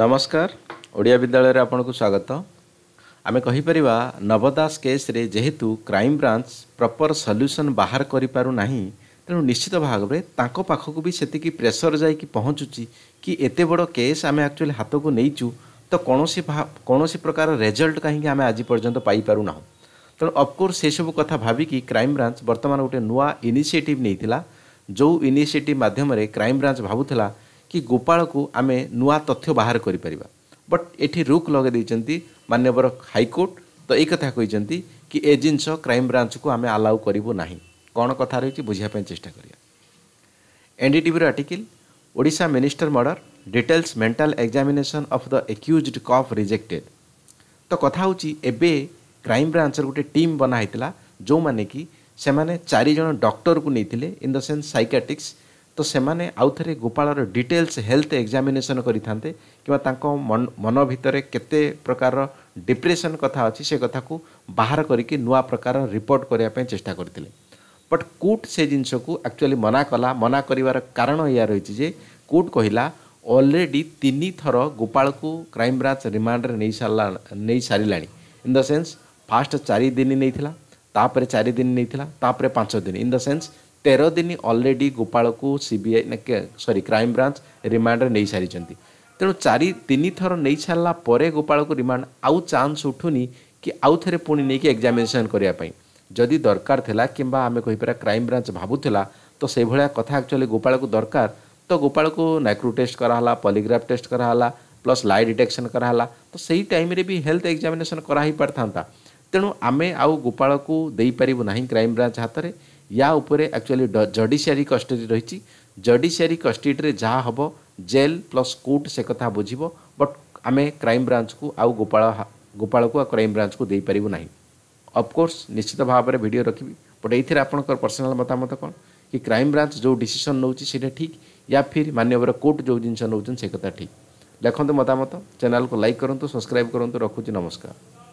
ନମସ୍କାର ଓଡ଼ିଆ ବିଦ୍ୟାଳୟରେ ଆପଣଙ୍କୁ ସ୍ୱାଗତ ଆମେ କହିପାରିବା ନବଦାସ କେସ୍ରେ ଯେହେତୁ କ୍ରାଇମବ୍ରାଞ୍ଚ ପ୍ରପର୍ ସଲ୍ୟୁସନ୍ ବାହାର କରିପାରୁନାହିଁ ତେଣୁ ନିଶ୍ଚିତ ଭାବରେ ତାଙ୍କ ପାଖକୁ ବି ସେତିକି ପ୍ରେସର ଯାଇକି ପହଞ୍ଚୁଛି କି ଏତେ ବଡ଼ କେସ୍ ଆମେ ଆକ୍ଚୁଆଲି ହାତକୁ ନେଇଛୁ ତ କୌଣସି କୌଣସି ପ୍ରକାର ରେଜଲ୍ଟ କାହିଁକି ଆମେ ଆଜି ପର୍ଯ୍ୟନ୍ତ ପାଇପାରୁନାହୁଁ ତେଣୁ ଅଫକୋର୍ସ ସେସବୁ କଥା ଭାବିକି କ୍ରାଇମବ୍ରାଞ୍ଚ ବର୍ତ୍ତମାନ ଗୋଟେ ନୂଆ ଇନିସିଏଟିଭ୍ ନେଇଥିଲା ଯେଉଁ ଇନିସିଏଟିଭ୍ ମାଧ୍ୟମରେ କ୍ରାଇମବ୍ରାଞ୍ଚ ଭାବୁଥିଲା କି ଗୋପାଳକୁ ଆମେ ନୂଆ ତଥ୍ୟ ବାହାର କରିପାରିବା ବଟ୍ ଏଠି ରୁକ୍ ଲଗାଇ ଦେଇଛନ୍ତି ମାନ୍ୟବର ହାଇକୋର୍ଟ ତ ଏଇ କଥା କହିଛନ୍ତି କି ଏ ଜିନିଷ କ୍ରାଇମବ୍ରାଞ୍ଚକୁ ଆମେ ଆଲାଉ କରିବୁ ନାହିଁ କ'ଣ କଥା ରହିଛି ବୁଝିବା ପାଇଁ ଚେଷ୍ଟା କରିବା ଏନ୍ଡିଟିଭିର article Odisha minister murder details mental examination of the accused କଫ୍ ରିଜେକ୍ଟେଡ୍ ତ କଥା ହେଉଛି ଏବେ କ୍ରାଇମବ୍ରାଞ୍ଚର ଗୋଟେ ଟିମ୍ ବନା ହେଇଥିଲା ଯେଉଁମାନେ କି ସେମାନେ ଚାରିଜଣ ଡକ୍ଟରକୁ ନେଇଥିଲେ ଇନ୍ ଦ ସେନ୍ସ ସାଇକାଟ୍ରିକ୍ସ ତ ସେମାନେ ଆଉଥରେ ଗୋପାଳର ଡିଟେଲ୍ସ ହେଲ୍ଥ ଏକ୍ଜାମିନେସନ୍ କରିଥାନ୍ତେ କିମ୍ବା ତାଙ୍କ ମନ ଭିତରେ କେତେ ପ୍ରକାରର ଡିପ୍ରେସନ୍ କଥା ଅଛି ସେ କଥାକୁ ବାହାର କରିକି ନୂଆ ପ୍ରକାର ରିପୋର୍ଟ କରିବା ପାଇଁ ଚେଷ୍ଟା କରିଥିଲେ ବଟ୍ କୁଟ୍ ସେ ଜିନିଷକୁ ଆକ୍ଚୁଆଲି ମନା କଲା ମନା କରିବାର କାରଣ ଏହା ରହିଛି ଯେ କୁଟ୍ କହିଲା ଅଲରେଡ଼ି ତିନି ଥର ଗୋପାଳକୁ କ୍ରାଇମବ୍ରାଞ୍ଚ ରିମାଣ୍ଡରେ ନେଇସାରିଲା ନେଇସାରିଲାଣି ଇନ୍ ଦ ସେନ୍ସ ଫାଷ୍ଟ ଚାରି ଦିନ ନେଇଥିଲା ତାପରେ ଚାରି ଦିନ ନେଇଥିଲା ତାପରେ ପାଞ୍ଚ ଦିନ ଇନ୍ ଦ ସେନ୍ସ ତେର ଦିନ ଅଲରେଡ଼ି ଗୋପାଳକୁ ସିବିଆଇ ସରି କ୍ରାଇମ୍ ବ୍ରାଞ୍ଚ ରିମାଣ୍ଡରେ ନେଇସାରିଛନ୍ତି ତେଣୁ ଚାରି ତିନି ଥର ନେଇସାରିଲା ପରେ ଗୋପାଳକୁ ରିମାଣ୍ଡ ଆଉ ଚାନ୍ସ ଉଠୁନି କି ଆଉ ଥରେ ପୁଣି ନେଇକି ଏକ୍ଜାମିନେସନ୍ କରିବା ପାଇଁ ଯଦି ଦରକାର ଥିଲା କିମ୍ବା ଆମେ କହିପାରିବା କ୍ରାଇମ୍ ବ୍ରାଞ୍ଚ ଭାବୁଥିଲା ତ ସେଇଭଳିଆ କଥା ଆକ୍ଚୁଆଲି ଗୋପାଳକୁ ଦରକାର ତ ଗୋପାଳକୁ ନାଇକ୍ରୋ ଟେଷ୍ଟ କରାହେଲା ପଲିଗ୍ରାଫ୍ ଟେଷ୍ଟ କରାହେଲା ପ୍ଲସ୍ ଲାଇ ଡିଟେକ୍ସନ୍ କରାହେଲା ତ ସେଇ ଟାଇମ୍ରେ ବି ହେଲ୍ଥ ଏକ୍ଜାମିନେସନ୍ କରାହେଇପାରିଥାନ୍ତା ତେଣୁ ଆମେ ଆଉ ଗୋପାଳକୁ ଦେଇପାରିବୁ ନାହିଁ କ୍ରାଇମ୍ ବ୍ରାଞ୍ଚ ହାତରେ ୟା ଉପରେ ଆକ୍ଚୁଆଲି ଜଡ଼ିସିଆରୀ କଷ୍ଟଡ଼ି ରହିଛି ଜଡ଼ିସିଆରୀ କଷ୍ଟଡ଼ିରେ ଯାହା ହେବ ଜେଲ୍ ପ୍ଲସ୍ କୋର୍ଟ ସେ କଥା ବୁଝିବ ବଟ୍ ଆମେ କ୍ରାଇମ୍ ବ୍ରାଞ୍ଚକୁ ଆଉ ଗୋପାଳ ଗୋପାଳକୁ ଆଉ କ୍ରାଇମ୍ ବ୍ରାଞ୍ଚକୁ ଦେଇପାରିବୁ ନାହିଁ ଅଫକୋର୍ସ ନିଶ୍ଚିତ ଭାବରେ ଭିଡ଼ିଓ ରଖିବି ବଟ୍ ଏଇଥିରେ ଆପଣଙ୍କର ପର୍ସନାଲ୍ ମତାମତ କ'ଣ କି କ୍ରାଇମ୍ ବ୍ରାଞ୍ଚ ଯେଉଁ ଡିସିସନ୍ ନେଉଛି ସେଇଟା ଠିକ୍ ୟା ଫିର୍ ମାନ୍ୟବର କୋର୍ଟ ଯେଉଁ ଜିନିଷ ନେଉଛନ୍ତି ସେ କଥା ଠିକ୍ ଲେଖନ୍ତୁ ମତାମତ ଚ୍ୟାନେଲ୍କୁ ଲାଇକ୍ କରନ୍ତୁ ସବସ୍କ୍ରାଇବ୍ କରନ୍ତୁ ରଖୁଛି ନମସ୍କାର